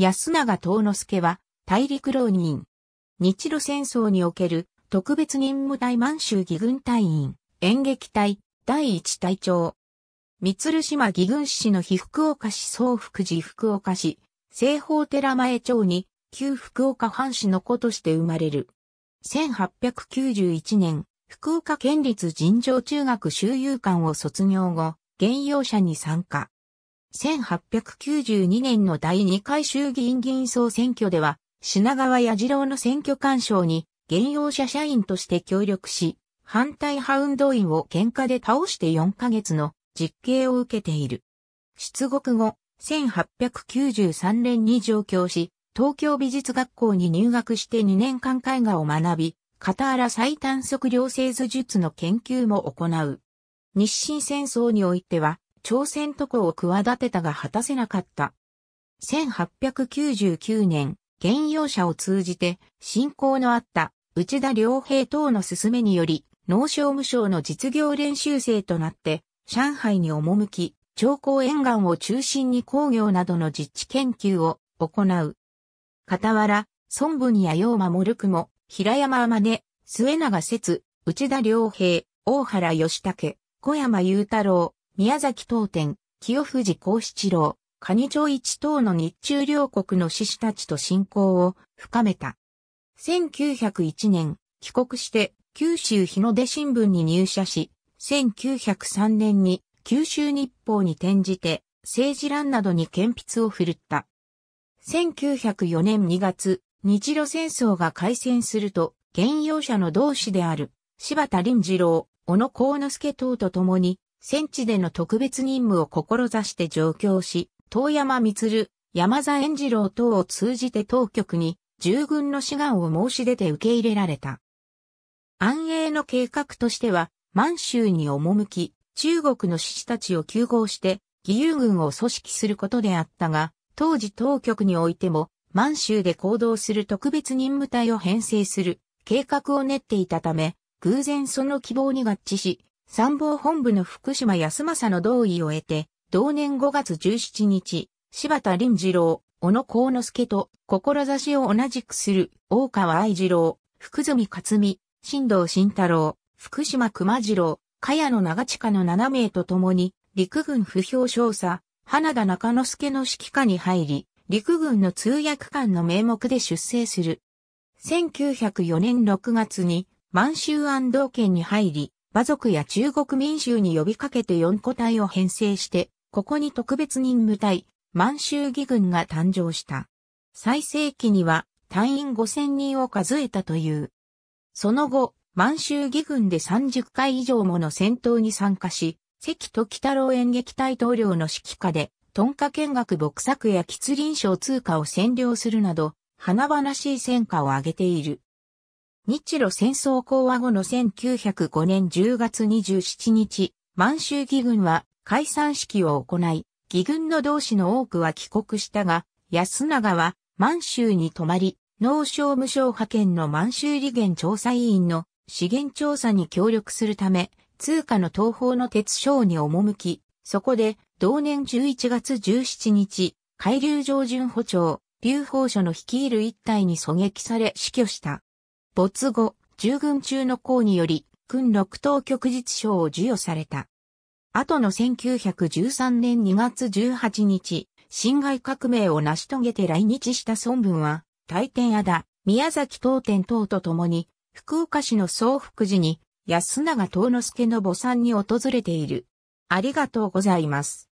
安永東之助は、大陸浪人。日露戦争における特別任務隊満州義軍隊員、演劇隊、第一隊長。三鶴島義軍市の被福岡市総福寺福岡市、西方寺前町に、旧福岡藩士の子として生まれる。1891年、福岡県立尋常中学修遊館を卒業後、現用者に参加。1892年の第2回衆議院議員総選挙では、品川矢次郎の選挙干渉に、現用者社員として協力し、反対派運動員を喧嘩で倒して4ヶ月の実刑を受けている。出国後、1893年に上京し、東京美術学校に入学して2年間絵画を学び、片原最短測量製図術の研究も行う。日清戦争においては、朝鮮渡航を企てたが果たせなかった。1899年、現用者を通じて、信仰のあった内田良平等の勧めにより、農商務省の実業練習生となって、上海に赴き、長江沿岸を中心に工業などの実地研究を行う。傍ら、孫文や陽馬守くも、平山天音、末永節、内田良平、大原義武、小山雄太郎、宮崎東店、清藤幸七郎、蟹町一等の日中両国の志士たちと親交を深めた。1901年、帰国して九州日の出新聞に入社し、1903年に九州日報に転じて政治欄などに顕筆を振るった。1904年2月、日露戦争が開戦すると、現用者の同志である柴田林次郎、小野幸之助等と共に戦地での特別任務を志して上京し、遠山光、山座円次郎等を通じて当局に従軍の志願を申し出て受け入れられた。安永の計画としては、満州に赴き、中国の志士たちを救護して、義勇軍を組織することであったが、当時当局においても、満州で行動する特別任務隊を編成する計画を練っていたため、偶然その希望に合致し、参謀本部の福島康政の同意を得て、同年5月17日、柴田林次郎、小野幸之助と、志を同じくする、大川愛次郎、福住克美、新藤慎太郎、福島熊次郎、茅野長近の7名と共に、陸軍不評少佐、花田中之助の指揮下に入り、陸軍の通訳官の名目で出征する。1904年6月に、満州安道県に入り、馬族や中国民衆に呼びかけて4個隊を編成して、ここに特別任務隊、満州義軍が誕生した。最盛期には隊員5000人を数えたという。その後、満州義軍で30回以上もの戦闘に参加し、関時太郎演劇大統領の指揮下で、トンカ見学牧作や吉林省通貨を占領するなど、華々しい戦果を挙げている。日露戦争講和後の1905年10月27日、満州義軍は解散式を行い、義軍の同志の多くは帰国したが、安永は満州に泊まり、農商務省派遣の満州利源調査委員の資源調査に協力するため、通貨の東方の鉄商に赴き、そこで同年11月17日、海流上巡補長、劉邦書の率いる一体に狙撃され死去した。没後、従軍中の功により、軍六等旭日賞を授与された。後の1913年2月18日、辛亥革命を成し遂げて来日した孫文は、大天屋田、宮崎東天等と共に、福岡市の総福寺に、安永東之助の墓参に訪れている。ありがとうございます。